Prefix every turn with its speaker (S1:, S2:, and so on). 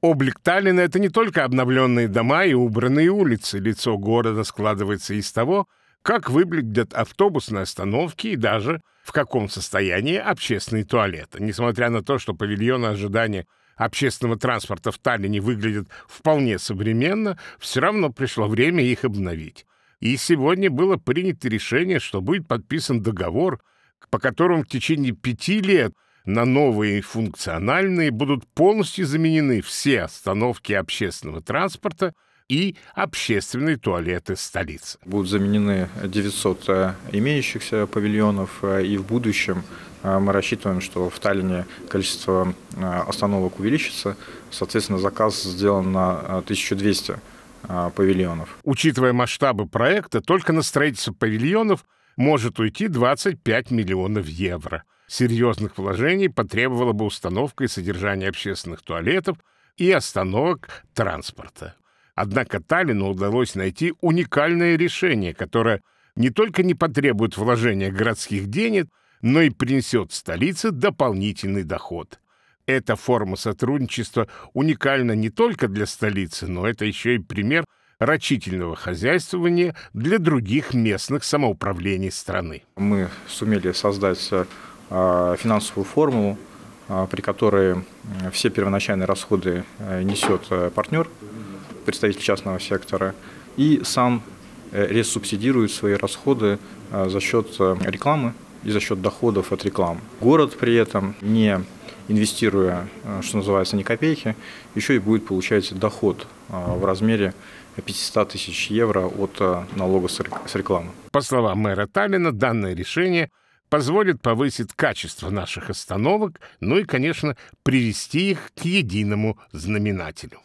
S1: Облик Таллина — это не только обновленные дома и убранные улицы. Лицо города складывается из того, как выглядят автобусные остановки и даже в каком состоянии общественные туалеты. Несмотря на то, что павильоны ожидания общественного транспорта в Таллине выглядят вполне современно, все равно пришло время их обновить. И сегодня было принято решение, что будет подписан договор, по которому в течение пяти лет – на новые функциональные будут полностью заменены все остановки общественного транспорта и общественные туалеты столицы.
S2: Будут заменены 900 э, имеющихся павильонов, э, и в будущем э, мы рассчитываем, что в Таллине количество остановок увеличится.
S1: Соответственно, заказ сделан на 1200 павильонов. Учитывая масштабы проекта, только на строительство павильонов – может уйти 25 миллионов евро. Серьезных вложений потребовало бы установка и содержание общественных туалетов и остановок транспорта. Однако Таллину удалось найти уникальное решение, которое не только не потребует вложения городских денег, но и принесет столице дополнительный доход. Эта форма сотрудничества уникальна не только для столицы, но это еще и пример – рачительного хозяйствования для других местных самоуправлений страны.
S2: Мы сумели создать э, финансовую формулу, э, при которой все первоначальные расходы э, несет партнер, представитель частного сектора, и сам ресубсидирует свои расходы за счет рекламы и за счет доходов от рекламы. Город при этом не инвестируя, э, что называется, не копейки, еще и будет получать доход э, в размере 500 тысяч евро от э, налога с рекламы.
S1: По словам мэра Таллина, данное решение позволит повысить качество наших остановок, ну и, конечно, привести их к единому знаменателю.